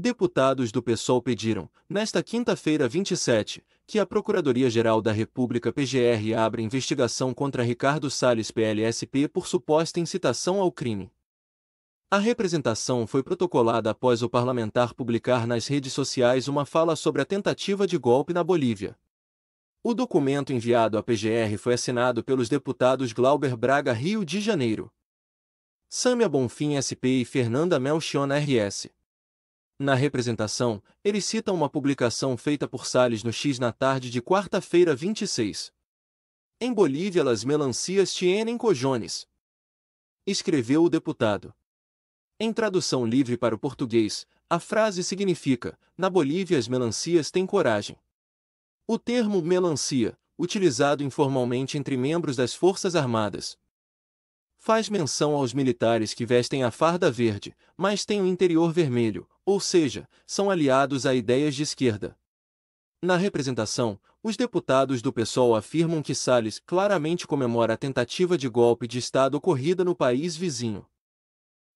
Deputados do PSOL pediram, nesta quinta-feira 27, que a Procuradoria-Geral da República PGR abra investigação contra Ricardo Salles PLSP por suposta incitação ao crime. A representação foi protocolada após o parlamentar publicar nas redes sociais uma fala sobre a tentativa de golpe na Bolívia. O documento enviado à PGR foi assinado pelos deputados Glauber Braga Rio de Janeiro, Sâmia Bonfim SP e Fernanda Melchiona RS. Na representação, ele cita uma publicação feita por Salles no X na tarde de quarta-feira 26. Em Bolívia as melancias tienen cojones. Escreveu o deputado. Em tradução livre para o português, a frase significa: Na Bolívia as melancias têm coragem. O termo melancia, utilizado informalmente entre membros das Forças Armadas, faz menção aos militares que vestem a farda verde, mas têm o interior vermelho, ou seja, são aliados a ideias de esquerda. Na representação, os deputados do PSOL afirmam que Salles claramente comemora a tentativa de golpe de Estado ocorrida no país vizinho.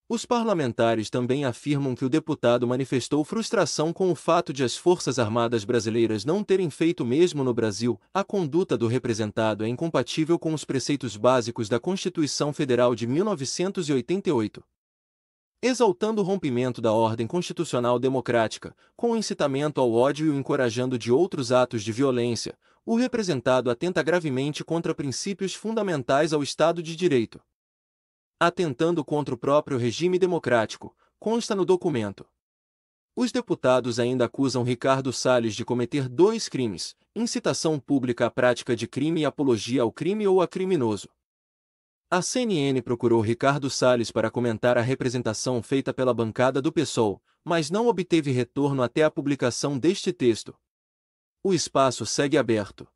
Os parlamentares também afirmam que o deputado manifestou frustração com o fato de as Forças Armadas brasileiras não terem feito mesmo no Brasil. A conduta do representado é incompatível com os preceitos básicos da Constituição Federal de 1988 exaltando o rompimento da ordem constitucional democrática, com incitamento ao ódio e o encorajando de outros atos de violência, o representado atenta gravemente contra princípios fundamentais ao Estado de Direito. Atentando contra o próprio regime democrático, consta no documento. Os deputados ainda acusam Ricardo Salles de cometer dois crimes: incitação pública à prática de crime e apologia ao crime ou a criminoso. A CNN procurou Ricardo Salles para comentar a representação feita pela bancada do PSOL, mas não obteve retorno até a publicação deste texto. O espaço segue aberto.